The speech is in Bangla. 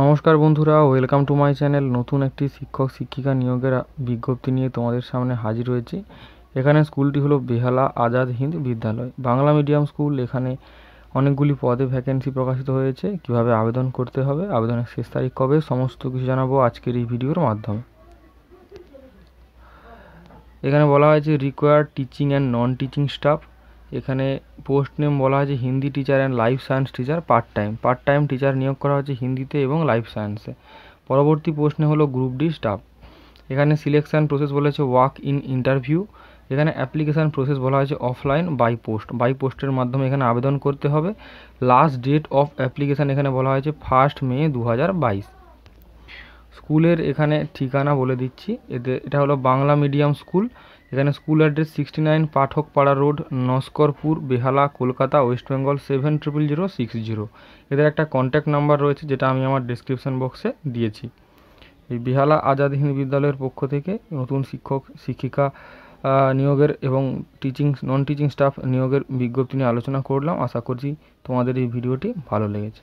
নমস্কার বন্ধুরা ওয়েলকাম টু মাই চ্যানেল নতুন একটি শিক্ষক শিক্ষিকা নিয়োগের বিজ্ঞপ্তি নিয়ে তোমাদের সামনে হাজির হয়েছি এখানে স্কুলটি হলো বেহালা আজাদ হিন্দ বিদ্যালয় বাংলা মিডিয়াম স্কুল এখানে অনেকগুলি পদে ভ্যাকেন্সি প্রকাশিত হয়েছে কিভাবে আবেদন করতে হবে আবেদনের শেষ তারিখ কবে সমস্ত কিছু জানাবো আজকের এই ভিডিওর মাধ্যমে এখানে বলা হয়েছে require teaching and non teaching staff এখানে পোস্ট নেম বলা হয়েছে Hindi teacher and life science teacher part time part time teacher নিয়োগ করা হয়েছে হিন্দিতে এবং লাইফ সায়েন্সে পরবর্তী প্রশ্নে হলো গ্রুপ ডি স্টাফ এখানে সিলেকশান প্রসেস বলেছে ওয়াক ইন ইন্টারভিউ এখানে অ্যাপ্লিকেশান প্রসেস বলা হয়েছে অফলাইন বাই পোস্ট বাই পোস্টের মাধ্যমে এখানে আবেদন করতে হবে লাস্ট ডেট অফ অ্যাপ্লিকেশান এখানে বলা হয়েছে ফার্স্ট মে দু স্কুলের এখানে ঠিকানা বলে দিচ্ছি এদের এটা হলো বাংলা মিডিয়াম স্কুল এখানে school address sixty nine Pathakpara road Naskarpur Behala Kolkata West Bengal seven triple zero six zero এদের একটা কন্ট্যাক্ট নাম্বার রয়েছে যেটা আমি আমার ডিসক্রিপশান বক্সে দিয়েছি এই বেহালা আজাদ হিন্দ বিদ্যালয়ের পক্ষ থেকে নতুন শিক্ষক শিক্ষিকা নিয়োগের এবং টিচিং নন টিচিং স্টাফ নিয়োগের বিজ্ঞপ্তি নিয়ে আলোচনা করলাম আশা করছি তোমাদের এই ভিডিওটি ভালো লেগেছে